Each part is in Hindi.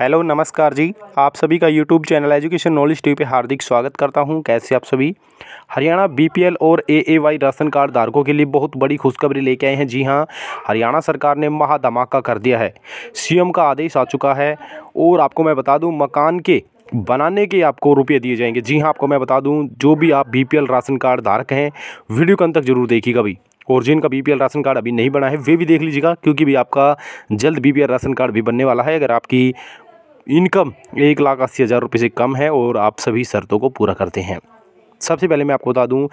हेलो नमस्कार जी आप सभी का YouTube channel education knowledge TV पे हार्दिक स्वागत करता हूं कैसे आप सभी हरियाणा बीपीएल और एएवाई राशन कार्ड धारकों के लिए बहुत बड़ी खुशखबरी लेके आए हैं जी हां हरियाणा सरकार ने महाधमाका कर दिया है सीएम का आदेश आ चुका है और आपको मैं बता दूँ मकान के बनाने के आपको रुपये दिए जाएंगे जी हाँ आपको मैं बता दूँ जो भी आप बी राशन कार्ड धारक हैं वीडियो अंत तक जरूर देखिएगा भाई और जिनका बी राशन कार्ड अभी नहीं बना है वे भी देख लीजिएगा क्योंकि भी आपका जल्द बी राशन कार्ड भी बनने वाला है अगर आपकी इनकम एक लाख अस्सी हज़ार रुपये से कम है और आप सभी शर्तों को पूरा करते हैं सबसे पहले मैं आपको बता दूं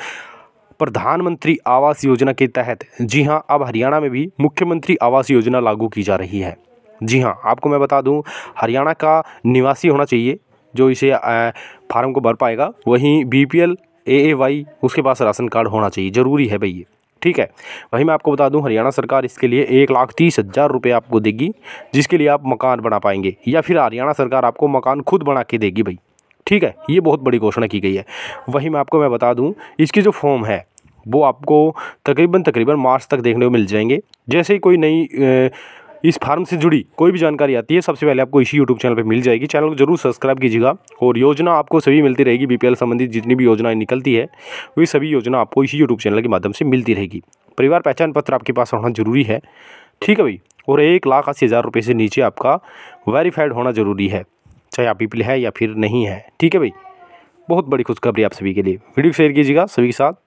प्रधानमंत्री आवास योजना के तहत जी हां अब हरियाणा में भी मुख्यमंत्री आवास योजना लागू की जा रही है जी हां आपको मैं बता दूं हरियाणा का निवासी होना चाहिए जो इसे फार्म को भर पाएगा वहीं B P L A Y उसके पास राशन कार्ड होना चाहिए ज़रूरी है भैया ठीक है वहीं मैं आपको बता दूं हरियाणा सरकार इसके लिए एक लाख तीस हज़ार रुपये आपको देगी जिसके लिए आप मकान बना पाएंगे या फिर हरियाणा सरकार आपको मकान खुद बना के देगी भाई ठीक है ये बहुत बड़ी घोषणा की गई है वहीं मैं आपको मैं बता दूँ इसकी जो फॉर्म है वो आपको तकरीबन तकरीबन मार्च तक देखने को मिल जाएंगे जैसे ही कोई नई इस फार्म से जुड़ी कोई भी जानकारी आती है सबसे पहले आपको इसी यूट्यूब चैनल पर मिल जाएगी चैनल को जरूर सब्सक्राइब कीजिएगा और योजना आपको सभी मिलती रहेगी बीपीएल संबंधित जितनी भी योजनाएं निकलती है वे सभी योजना आपको इसी यूट्यूब चैनल के माध्यम से मिलती रहेगी परिवार पहचान पत्र आपके पास होना जरूरी है ठीक है भाई और एक लाख अस्सी हज़ार रुपये से नीचे आपका वेरीफाइड होना ज़रूरी है चाहे आप पीपल है या फिर नहीं है ठीक है भाई बहुत बड़ी खुशखबरी आप सभी के लिए वीडियो शेयर कीजिएगा सभी के साथ